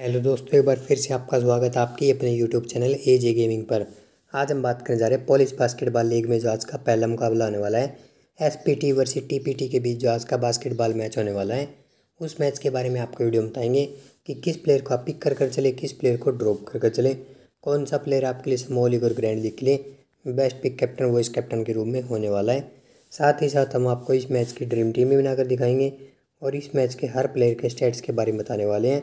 hello दोस्तों एक बार फिर से आपका स्वागत है आपकी अपने YouTube channel A J gaming पर आज हम बात करने जा रहे हैं पॉलिश बास्केटबॉल लीग में जो आज का पहला मुकाबला होने वाला है S P T versus T P T के बीच जो आज का बास्केटबॉल मैच होने वाला है उस मैच के बारे में आपको वीडियो बताएंगे कि किस प्लेयर को आप पिक कर कर चले किस प्लेयर को ड्रॉप कर कर चले कौन सा प्लेयर आपके लिए स्मॉल लीग और ग्रैंड लीग के लिए best pick captain vice captain के रूप में होने वाला है साथ ही साथ हम आपको इस मैच की ड्रीम टीम भी बनाकर दिखाएंगे और इस मैच के हर प्लेयर के स्टेट्स के बारे में बताने वाले हैं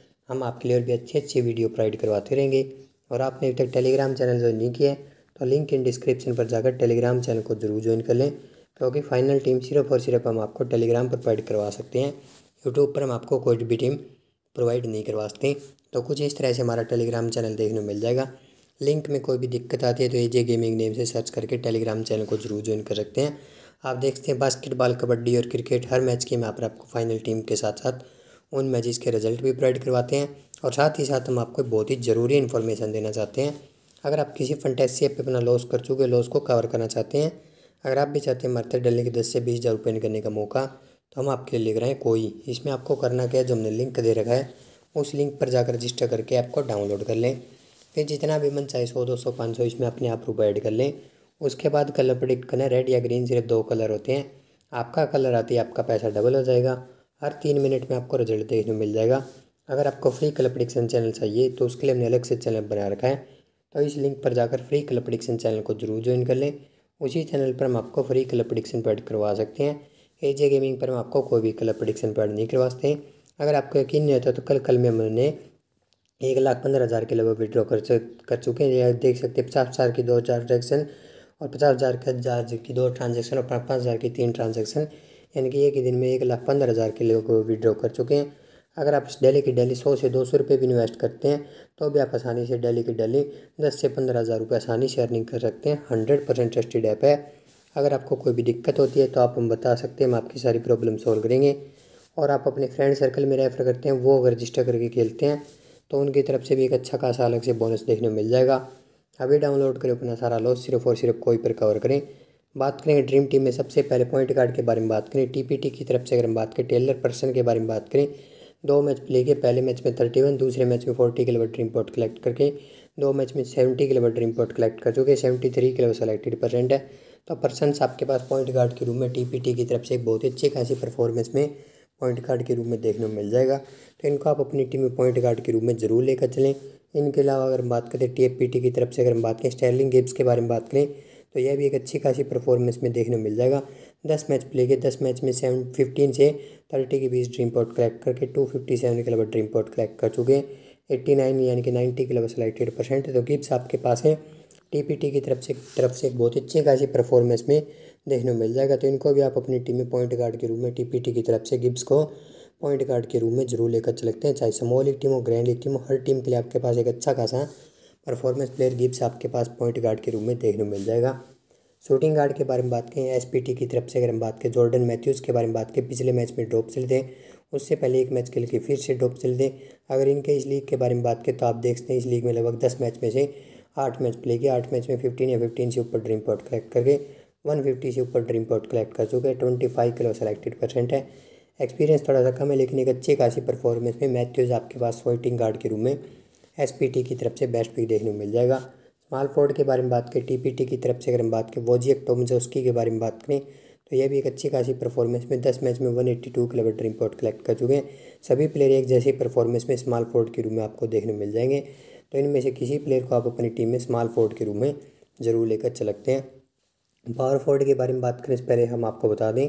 हम आपके लिए और भी अच्छे अच्छे वीडियो प्रोवाइड करवाते रहेंगे और आपने अभी तक टेलीग्राम चैनल ज्वाइन नहीं किया है तो लिंक इन डिस्क्रिप्शन पर जाकर टेलीग्राम चैनल को जरूर ज्वाइन कर लें क्योंकि फाइनल टीम सिर्फ और सिर्फ हम आपको टेलीग्राम पर प्रोवाइड करवा सकते हैं यूट्यूब पर हम आपको कोई भी टीम प्रोवाइड नहीं करवा सकते तो कुछ इस तरह से हमारा टेलीग्राम चैनल देखने मिल जाएगा लिंक में कोई भी दिक्कत आती है तो एजे गेमिंग नेम से सर्च करके टेलीग्राम चैनल को जरूर ज्वाइन कर सकते हैं आप देखते हैं बास्केटबॉल कबड्डी और क्रिकेट हर मैच के मैं आपको फाइनल टीम के साथ साथ उन मैचेस के रिज़ल्ट भी प्रोवाइड करवाते हैं और साथ ही साथ हम आपको बहुत ही ज़रूरी इन्फॉर्मेशन देना चाहते हैं अगर आप किसी फंटेसी ऐप पर अपना लॉस कर चुके लॉस को कवर करना चाहते हैं अगर आप भी चाहते हैं मरते डलने के दस से बीस हज़ार रुपये करने का मौका तो हम आपके लिए लिख रहे हैं कोई इसमें आपको करना क्या है जो हमने लिंक दे रखा है उस लिंक पर जाकर रजिस्टर करके आपको डाउनलोड कर लें फिर जितना भी मन चाहे सौ दो सौ पाँच सौ इसमें अपने आप रुपये ऐड कर लें उसके बाद कलर प्रडिक्ट करना रेड या ग्रीन सिर्फ दो कलर होते हैं आपका कलर आते ही आपका पैसा डबल हो जाएगा हर तीन मिनट में आपको रिजल्ट देखने को मिल जाएगा अगर आपको फ्री कलर प्रडिक्शन चैनल चाहिए तो उसके लिए हमने अलग से चैनल बना रखा है तो इस लिंक पर जाकर फ्री कलर प्रडिक्शन चैनल को जरूर ज्वाइन कर लें उसी चैनल पर हम आपको फ्री कलर प्रडिक्शन पैड करवा सकते हैं ए जे गेमिंग पर हम आपको कोई भी कलर प्रडिक्शन पैड नहीं करवा सकते अगर आपको यकीन नहीं होता तो कल कल में हमने एक लाख पंद्रह हज़ार के लगभग विड्रॉ कर कर चुके हैं यह देख सकते हैं पचास हज़ार की दो चार ट्रांजेक्शन और पचास हज़ार की दो ट्रांजेक्शन और पाँच हज़ार की तीन ट्रांजेक्शन यानी कि एक ही दिन में एक लाख पंद्रह हज़ार के लोग विड्रॉ कर चुके हैं अगर आप डेली की डेली सौ से दो सौ रुपये भी इन्वेस्ट करते हैं तो भी आप आसानी से डेली की डेली दस से पंद्रह हज़ार रुपये आसानी से अर्निंग कर सकते हैं हंड्रेड परसेंट ट्रस्टेड ऐप है अगर आपको कोई भी दिक्कत होती है तो आप हम बता सकते हैं हम आपकी सारी प्रॉब्लम सॉल्व करेंगे और आप अपने फ्रेंड सर्कल में रेफ़र करते हैं वो अगर रजिस्टर करके खेलते हैं तो उनकी तरफ से भी एक अच्छा खासा अलग से बोनस देखने मिल जाएगा अभी डाउनलोड करें अपना सारा लॉस सिर्फ और सिर्फ कोई पर कवर करें बात करेंगे ड्रीम टीम में सबसे पहले पॉइंट गार्ड के बारे में बात करें टीपीटी की तरफ से अगर हम बात करें टेलर पर्सन के बारे में बात करें दो मैच प्ले के पहले मैच में थर्टी वन दूसरे मैच में forty level dream points collect करके दो मैच में सेवेंटी के लेवल ड्रीम पॉट कलेक्ट कर चुके seventy three level selected percent है तो पर्सनस आपके पास पॉइंट गार्ड के रूम में टी की तरफ से एक बहुत ही अच्छी खासी परफॉर्मेंस में पॉइंट गार्ड के रूप में देखने को मिल जाएगा तो इनको आप अपनी टीम में पॉइंट गार्ड के रूप में ज़रूर लेकर चलें इनके अलावा अगर हम बात करें टी की तरफ से अगर हम बात करें स्टैलिंग गेम्स के बारे में बात करें तो यह भी एक अच्छी खासी परफॉर्मेंस में देखने को मिल जाएगा दस मैच प्ले के दस मैच में सेवन फिफ्टीन से थर्टी के बीच ड्रीम पॉट क्रैक करके टू फिफ्टी सेवन के अलावा ड्रीम पॉट क्रैक कर चुके हैं एट्टी नाइन यानी कि नाइन्टी के अलावा सिलेक्टेड परसेंट तो गिप्स आपके पास है टीपीटी की तरफ से तरफ से एक बहुत अच्छी खासी परफॉर्मेंस में देखने को मिल जाएगा तो इनको भी आप अपनी टीम में पॉइंट गार्ड के रूप में टीपीटी की तरफ से गिप्स को पॉइंट गार्ड के रूप में जरूर लेकर चलते हैं चाहे स्मॉल लीग टीम हो ग्रैंड लीग टीम हो हर टीम के लिए आपके पास एक अच्छा खासा परफॉर्मेंस प्लेयर गिप्स आपके पास पॉइंट गार्ड के रूप में देखने को मिल जाएगा शूटिंग गार्ड के बारे में बात करें एस की तरफ से अगर हम बात करें जॉर्डन मैथ्यूज़ के बारे में बात करें पिछले मैच में ड्रॉप सिल दें उससे पहले एक मैच खेल के फिर से ड्रॉप सिल दें अगर इनके इस लीग के बारे में बात करें तो आप देख सकते हैं इस लीग में लगभग दस मैच में से आठ मैच प्ले किया आठ मैच में फिफ्टीन या फिफ्टीन से ऊपर ड्रीम पॉट कलेक्ट करके वन फिफ्टी से ऊपर ड्रीम पॉट कलेक्ट कर चुके हैं ट्वेंटी फाइव किलो सेलेक्टेड परसेंट है एक्सपीरियंस थोड़ा सा कम है लेकिन एक अच्छी खासी परफॉर्मेंस में मैथ्यूज़ आपके पास शॉटिंग गार्ड के रूम में एस की तरफ से बेस्ट पिक देखने को मिल जाएगा स्मॉल फोर्ड के बारे में बात करें टी की तरफ से अगर हम बात करें वोजियक टोमजोस्की के बारे में बात करें तो यह भी एक अच्छी खासी परफॉर्मेंस में दस मैच में वन एट्टी टू किलोमीटर इम्पोर्ट कलेक्ट कर चुके हैं सभी प्लेयर एक जैसी परफॉर्मेंस में स्मॉल फोर्ड के रूम में आपको देखने मिल जाएंगे तो इनमें से किसी प्लेयर को आप अपनी टीम में स्मॉल फोर्ड के रूम में ज़रूर लेकर चलते हैं पावर फोर्ड के बारे में बात करें इससे पहले हम आपको बता दें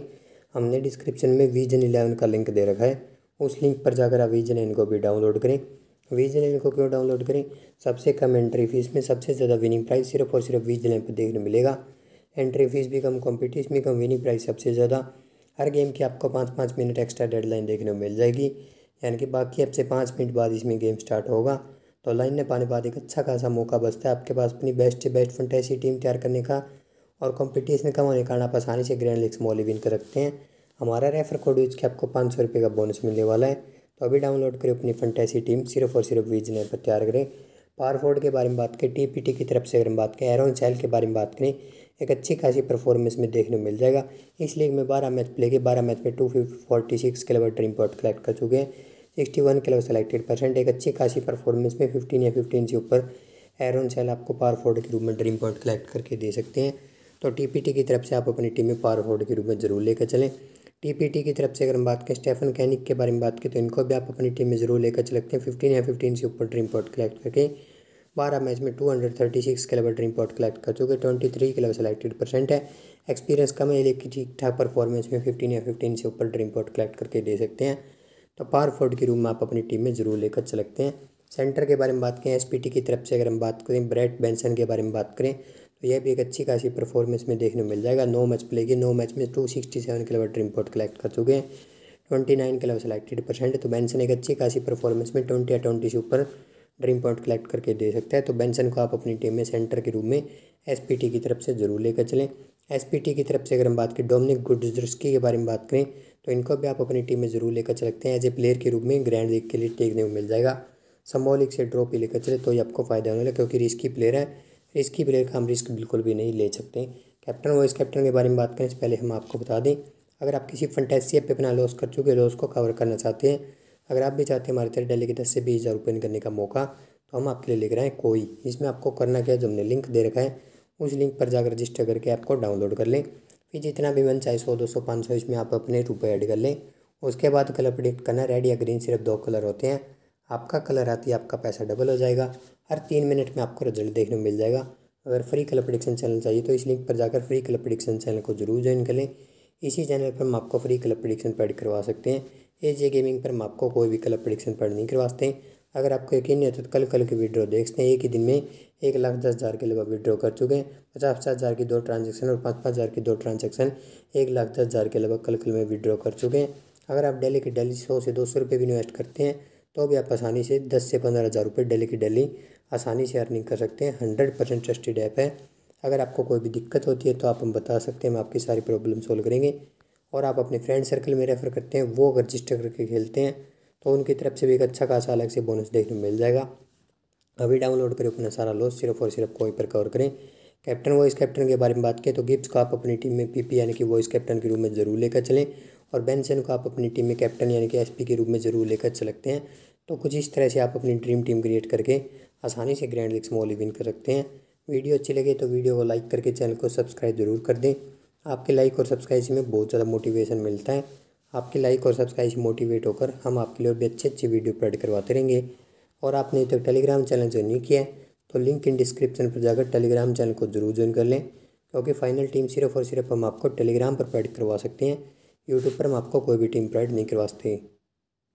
हमने डिस्क्रिप्शन में वीजन इलेवन का लिंक दे रखा है उस लिंक पर जाकर आप वीजन इनको भी डाउनलोड करें वीज लैंड को क्यों डाउनलोड करें सबसे कम एंट्री फीस में सबसे ज़्यादा विनिंग प्राइस सिर्फ और सिर्फ वीज पर देखने मिलेगा एंट्री फीस भी कम कॉम्पिटिशन भी कम विनिंग प्राइस सबसे ज़्यादा हर गेम की आपको पाँच पाँच मिनट एक्स्ट्रा डेडलाइन देखने को मिल जाएगी यानी कि बाकी आपसे पाँच मिनट बाद इसमें गेम स्टार्ट होगा तो लाइन ने पाने बाद एक अच्छा खासा मौका बचता है आपके पास अपनी बेस्ट से बेस्ट फंटेसी टीम तैयार करने का और कॉम्पिटिशन कम होने के कारण आप आसानी से ग्रैंड लीग स्मॉल इवेंट कर रखते हैं हमारा रेफर कोड यूज के आपको पाँच सौ रुपये का बोनस मिलने वाला है तो अभी डाउनलोड करें अपनी फंटेसी टीम सिर्फ और सिर्फ वीजन पर तैयार करें पावरफोर्ड के बारे में बात करें टीपीटी की तरफ से अगर हम बात करें एरोन सेल के बारे में बात करें एक अच्छी खासी परफॉर्मेंस में देखने को मिल जाएगा इस लीग में बारह मैच प्ले के बारह मैच में two fifty forty six dream point collect कर चुके हैं सिक्सटी वन किलो सेलेक्टेड परसेंट एक अच्छी खासी परफॉर्मेंस में फिफ्टीन या फिफ्टीन से ऊपर एरोन सेल आपको पावरफोर्ड के रूप में ड्रीम पॉइंट कलेक्ट करके दे सकते हैं तो टी की तरफ से आप अपनी टीम में पावरफोर्ड के रूप में ज़रूर लेकर चलें टीपीटी की तरफ से अगर हम बात करें स्टेफन कैनिक के बारे में बात करें तो इनको भी आप अपनी टीम में ज़रूर लेकर चलते हैं फिफ्टीन या फिफ्टीन से ऊपर ड्रीम पॉट कलेक्ट करके बारह मैच में टू हंड्रेड थर्टी सिक्स के लेवल ड्रीम पॉट कलेक्ट कर चुके ट्वेंटी थ्री के लेवल सेलेक्टेड परसेंट है एक्सपीरियंस कम है लेकिन ठीक ठाक परफॉर्मेंस में फिफ्टीन या फिफ्टीन से ऊपर ड्रीम पॉट कलेक्ट करके दे सकते हैं तो पार फोर्ड की रूम में आप अपनी टीम में ज़रूर लेकर चलते हैं सेंटर के बारे में बात करें एस की तरफ से अगर हम बात करें ब्रेट बेंसन के बारे में बात करें तो यह भी एक अच्छी खासी परफॉर्मेंस में देखने को मिल जाएगा नौ मैच प्ले की नौ मैच में टू सिक्सटी सेवन किलोमीटर इम्पोर्ट कलेक्ट कर चुके हैं ट्वेंटी नाइन के लेवल सेलेक्टेड परसेंट तो बेंसन एक अच्छी खासी परफॉर्मेंस में ट्वेंटी या ट्वेंटी से ऊपर ड्रीम पॉइंट कलेक्ट करके दे सकता है तो बेंसन को आप अपनी टीम में सेंटर के रूप में एस की तरफ से ज़रूर लेकर चलें एस की तरफ से अगर हम बात करें डोमिनिक गुडजरस्की के बारे में बात करें तो इनको भी आप अपनी टीम में ज़रूर लेकर चल सकते हैं एज ए प्लेयर के रूप में ग्रैंड लीग के लिए टेकने को मिल जाएगा समॉलिक से ड्रॉप ही लेकर चले तो ये आपको फ़ायदा होने लगा क्योंकि रिस्की प्लेयर है रिस्की प्लेयर का हम रिस्क बिल्कुल भी नहीं ले सकते कैप्टन वाइस कैप्टन के बारे में बात करें से पहले हम आपको बता दें अगर आप किसी फंटेसी ऐप पर अपना लॉस कर चुके लॉस को कवर करना चाहते हैं अगर आप भी चाहते हैं हमारे तरह डेली के दस से बीस हज़ार रुपये करने का मौका तो हम आपके लिए रहे हैं कोई इसमें आपको करना क्या है जो हमने लिंक दे रखा है उस लिंक पर जाकर रजिस्टर करके आपको डाउनलोड कर लें फिर जितना भी मन चाहे सौ दो सौ पाँच सौ इसमें आप अपने रुपये ऐड कर लें उसके बाद कलर प्रिडिक्ट करना रेड या ग्रीन सिर्फ दो कलर होते हैं आपका कलर आती है आपका पैसा डबल हो जाएगा हर तीन मिनट में आपको रिजल्ट देखने को मिल जाएगा अगर फ्री कलर प्रडिक्शन चैनल चाहिए तो इस लिंक पर जाकर फ्री कलर प्रडिक्शन चैनल को जरूर ज्वाइन कर लें इसी चैनल पर हम आपको फ्री कलर प्रडिक्शन पैड करवा सकते हैं ए जे गेमिंग पर हम आपको कोई भी कलर प्रडिक्शन पैड नहीं करवाते हैं अगर आपको यकीन नहीं होता तो कल कल की विड्रॉ देखते हैं एक ही दिन में एक लाख दस हज़ार के लोग विड्रॉ कर चुके हैं पचास पचास हज़ार की दो ट्रांजेक्शन और पाँच पाँच हज़ार की दो ट्रांजेक्शन एक लाख दस हज़ार के लगभग कल कल में विड्रॉ कर चुके हैं अगर आप डेली के डेली सौ से दो सौ रुपये भी इन्वेस्ट करते हैं तो अभी आप आसानी से दस से पंद्रह हज़ार रुपये डेली की डेली आसानी से अर्निंग कर सकते हैं हंड्रेड परसेंट ट्रस्टेड ऐप है अगर आपको कोई भी दिक्कत होती है तो आप हम बता सकते हैं हम आपकी सारी प्रॉब्लम सोल्व करेंगे और आप अपने फ्रेंड सर्कल में रेफ़र करते हैं वो अगर रजिस्टर करके खेलते हैं तो उनकी तरफ से भी एक अच्छा खासा अलग से बोनस देखने मिल जाएगा अभी डाउनलोड करें अपना सारा लॉस सिर्फ और सिर्फ कोई पर कवर करें कैप्टन वॉइस कैप्टन के बारे में बात करें तो गिब्स को आप अपनी टीम में पीपी यानी कि वॉइस कैप्टन के रूम में ज़रूर लेकर चलें और सेन को आप अपनी टीम में कैप्टन यानी कि एसपी के रूप में ज़रूर लेकर चल सकते हैं तो कुछ इस तरह से आप अपनी ड्रीम टीम क्रिएट करके आसानी से ग्रैंड लीग स्मॉल विन कर सकते हैं वीडियो अच्छी लगे तो वीडियो को लाइक करके चैनल को सब्सक्राइब जरूर कर दें आपके लाइक और सब्सक्राइब से बहुत ज़्यादा मोटिवेशन मिलता है आपके लाइक और सब्सक्राइब से मोटिवेट होकर हम आपके लिए भी अच्छी अच्छी वीडियो अपलोड करवाते रहेंगे और आपने तक तो टेलीग्राम चैनल ज्वाइन नहीं किया है तो लिंक इन डिस्क्रिप्शन पर जाकर टेलीग्राम चैनल को जरूर ज्वाइन कर लें क्योंकि फाइनल टीम सिर्फ और सिर्फ हम आपको टेलीग्राम पर प्रोवाइड करवा सकते हैं यूट्यूब पर हम आपको कोई भी टीम प्राइड नहीं करवा सकते